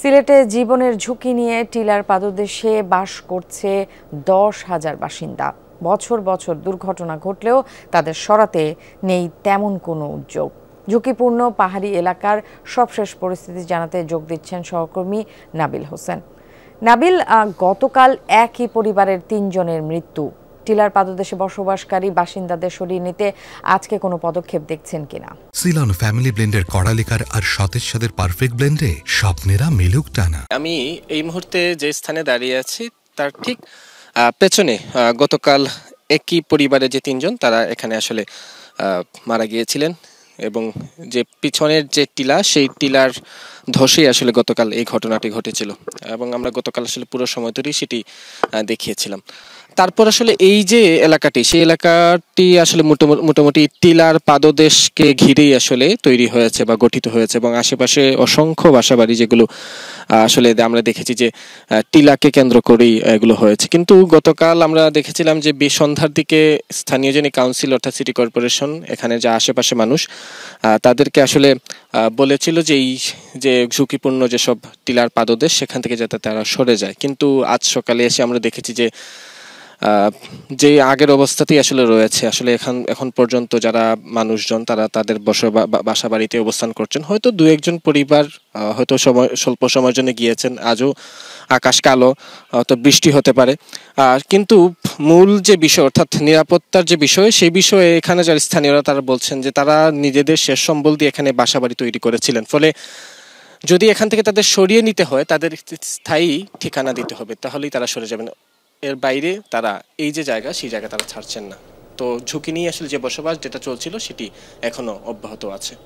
সিলেটে জীবনের ঝুঁকি নিয়ে টিলার পাদদেশে বাস করছে দশ হাজার বাসিন্দা বছর বছর দুর্ঘটনা ঘটলেও তাদের সরাতে নেই তেমন কোনো উদ্যোগ ঝুঁকিপূর্ণ পাহাড়ি এলাকার সবশেষ পরিস্থিতি জানাতে যোগ দিচ্ছেন সহকর্মী নাবিল হোসেন নাবিল গতকাল একই পরিবারের তিনজনের মৃত্যু টিলার পাদদেশে বসবাসকারী বাসিন্দাদের সরিয়ে নিতে আজকে কোনো পদক্ষেপ দেখছেন কিনা সিলন ফ্যামিলি ব্লেন্ডের কড়ালিকার আর সতেজ সাদের পারফেক্ট ব্লেন্ডে স্বপ্নেরা মিলুক টানা আমি এই মুহূর্তে যে স্থানে দাঁড়িয়ে আছি তার ঠিক পেছনে গতকাল একই পরিবারে যে তিনজন তারা এখানে আসলে মারা গিয়েছিলেন এবং যে পিছনের যে টিলা সেই টিলার ধসেই আসলে গতকাল এই ঘটনাটি ঘটেছিল এবং আমরা গতকাল আসলে পুরো সময় ধরেই সেটি দেখিয়েছিলাম তারপর আসলে এই যে এলাকাটি সেই এলাকাটি আসলে মোটামুটি টিলার পাদদেশকে ঘিরেই আসলে তৈরি হয়েছে বা গঠিত হয়েছে এবং আশেপাশে অসংখ্য বাসাবাড়ি যেগুলো আসলে আমরা দেখেছি যে টিলাকে কেন্দ্র করেই এগুলো হয়েছে কিন্তু গতকাল আমরা দেখেছিলাম যে বিসন্ধ্যার দিকে স্থানীয় যিনি কাউন্সিল অর্থাৎ সিটি কর্পোরেশন এখানে যা আশেপাশে মানুষ তাদেরকে আসলে বলেছিল যে এই যে ঝুঁকিপূর্ণ যেসব টিলার পাদদেশ সেখান থেকে যাতে তারা সরে যায় কিন্তু আজ সকালে এসে আমরা দেখেছি যে যে আগের অবস্থাতেই আসলে রয়েছে আসলে এখন এখন পর্যন্ত যারা মানুষজন তারা তাদের বসবা বাসা বাড়িতে অবস্থান করছেন হয়তো দু একজন পরিবার হয়তো সময় স্বল্প সময়ের জন্য গিয়েছেন আজও আকাশ কালো তো বৃষ্টি হতে পারে কিন্তু মূল যে বিষয় অর্থাৎ নিরাপত্তার যে বিষয় সেই বিষয়ে এখানে যারা স্থানীয়রা তারা বলছেন যে তারা নিজেদের শেষ সম্বল দিয়ে এখানে বাসা বাড়ি তৈরি করেছিলেন ফলে যদি এখান থেকে তাদের সরিয়ে নিতে হয় তাদের স্থায়ী ঠিকানা দিতে হবে তাহলেই তারা সরে যাবেন এর বাইরে তারা এই যে জায়গা সেই জায়গা তারা ছাড়ছেন না তো ঝুঁকি নিয়ে আসলে যে বসবাস যেটা চলছিল সেটি এখনও অব্যাহত আছে